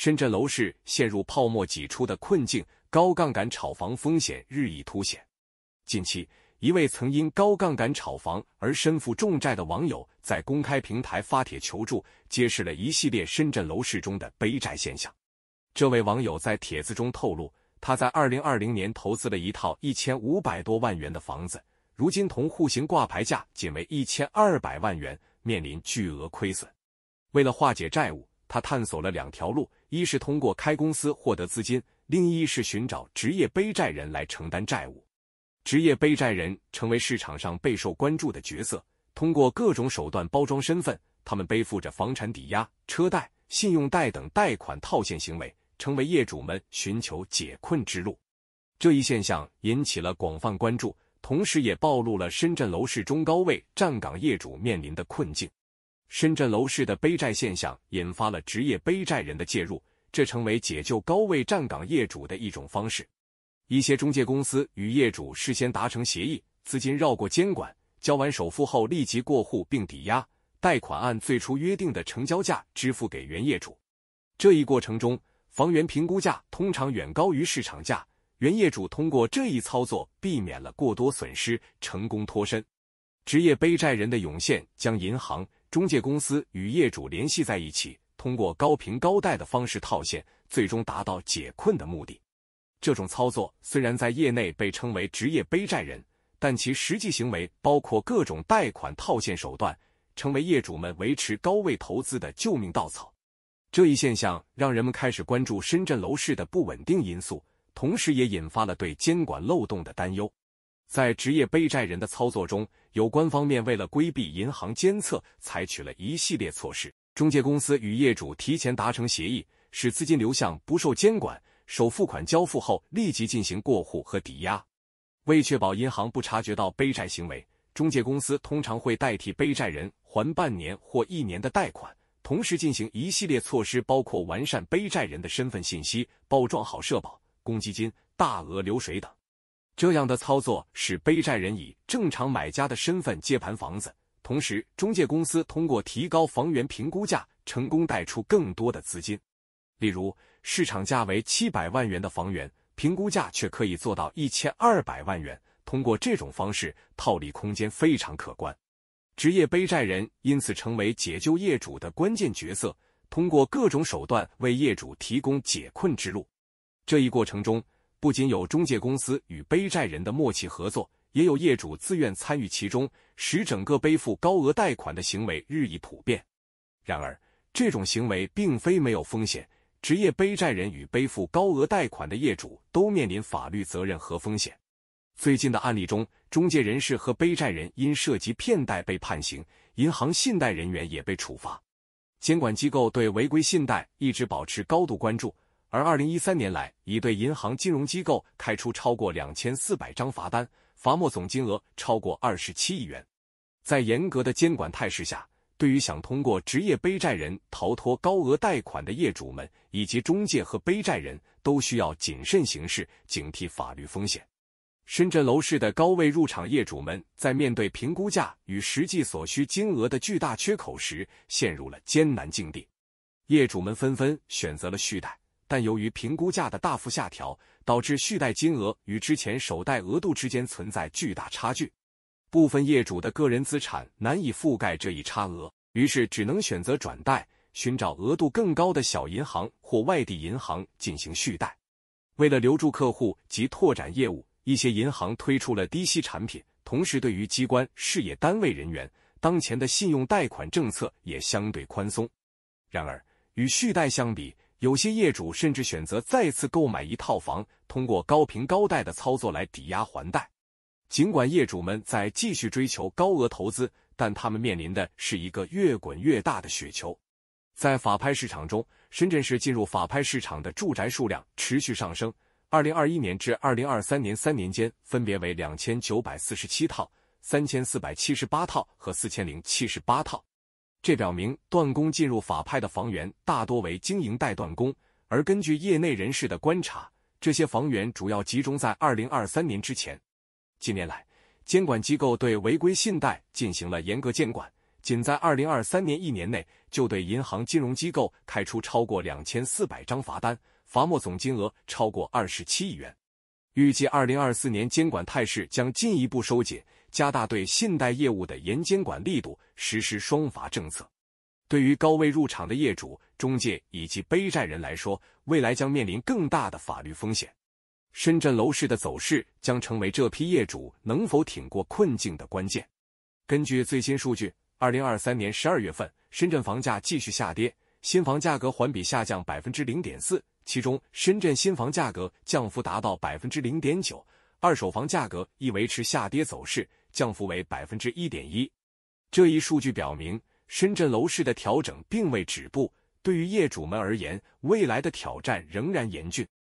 深圳楼市陷入泡沫挤出的困境，高杠杆炒房风险日益凸显。近期，一位曾因高杠杆炒房而身负重债的网友在公开平台发帖求助，揭示了一系列深圳楼市中的背债现象。这位网友在帖子中透露，他在二零二零年投资了一套一千五百多万元的房子，如今同户型挂牌价仅为一千二百万元，面临巨额亏损。为了化解债务。他探索了两条路，一是通过开公司获得资金，另一是寻找职业背债人来承担债务。职业背债人成为市场上备受关注的角色，通过各种手段包装身份，他们背负着房产抵押、车贷、信用贷等贷款套现行为，成为业主们寻求解困之路。这一现象引起了广泛关注，同时也暴露了深圳楼市中高位站岗业主面临的困境。深圳楼市的背债现象引发了职业背债人的介入，这成为解救高位站岗业主的一种方式。一些中介公司与业主事先达成协议，资金绕过监管，交完首付后立即过户并抵押贷款，按最初约定的成交价支付给原业主。这一过程中，房源评估价通常远高于市场价，原业主通过这一操作避免了过多损失，成功脱身。职业背债人的涌现，将银行。中介公司与业主联系在一起，通过高频高贷的方式套现，最终达到解困的目的。这种操作虽然在业内被称为职业背债人，但其实际行为包括各种贷款套现手段，成为业主们维持高位投资的救命稻草。这一现象让人们开始关注深圳楼市的不稳定因素，同时也引发了对监管漏洞的担忧。在职业背债人的操作中，有关方面为了规避银行监测，采取了一系列措施。中介公司与业主提前达成协议，使资金流向不受监管。首付款交付后，立即进行过户和抵押。为确保银行不察觉到背债行为，中介公司通常会代替背债人还半年或一年的贷款，同时进行一系列措施，包括完善背债人的身份信息、包装好社保、公积金、大额流水等。这样的操作使背债人以正常买家的身份接盘房子，同时中介公司通过提高房源评估价，成功贷出更多的资金。例如，市场价为七百万元的房源，评估价却可以做到一千二百万元。通过这种方式，套利空间非常可观。职业背债人因此成为解救业主的关键角色，通过各种手段为业主提供解困之路。这一过程中，不仅有中介公司与背债人的默契合作，也有业主自愿参与其中，使整个背负高额贷款的行为日益普遍。然而，这种行为并非没有风险，职业背债人与背负高额贷款的业主都面临法律责任和风险。最近的案例中，中介人士和背债人因涉及骗贷被判刑，银行信贷人员也被处罚。监管机构对违规信贷一直保持高度关注。而二零一三年来，已对银行金融机构开出超过两千四百张罚单，罚没总金额超过二十七亿元。在严格的监管态势下，对于想通过职业背债人逃脱高额贷款的业主们以及中介和背债人都需要谨慎行事，警惕法律风险。深圳楼市的高位入场业主们在面对评估价与实际所需金额的巨大缺口时，陷入了艰难境地。业主们纷纷选择了续贷。但由于评估价的大幅下调，导致续贷金额与之前首贷额度之间存在巨大差距，部分业主的个人资产难以覆盖这一差额，于是只能选择转贷，寻找额度更高的小银行或外地银行进行续贷。为了留住客户及拓展业务，一些银行推出了低息产品，同时对于机关事业单位人员，当前的信用贷款政策也相对宽松。然而，与续贷相比，有些业主甚至选择再次购买一套房，通过高频高贷的操作来抵押还贷。尽管业主们在继续追求高额投资，但他们面临的是一个越滚越大的雪球。在法拍市场中，深圳市进入法拍市场的住宅数量持续上升。二零二一年至二零二三年三年间，分别为两千九百四十七套、三千四百七十八套和四千零七十八套。这表明，断供进入法拍的房源大多为经营贷断供，而根据业内人士的观察，这些房源主要集中在二零二三年之前。近年来，监管机构对违规信贷进行了严格监管，仅在二零二三年一年内，就对银行金融机构开出超过两千四百张罚单，罚没总金额超过二十七亿元。预计二零二四年监管态势将进一步收紧，加大对信贷业务的严监管力度，实施双罚政策。对于高位入场的业主、中介以及背债人来说，未来将面临更大的法律风险。深圳楼市的走势将成为这批业主能否挺过困境的关键。根据最新数据，二零二三年十二月份，深圳房价继续下跌，新房价格环比下降百分之零点四。其中，深圳新房价格降幅达到百分之零点九，二手房价格亦维持下跌走势，降幅为百分之一点一。这一数据表明，深圳楼市的调整并未止步。对于业主们而言，未来的挑战仍然严峻。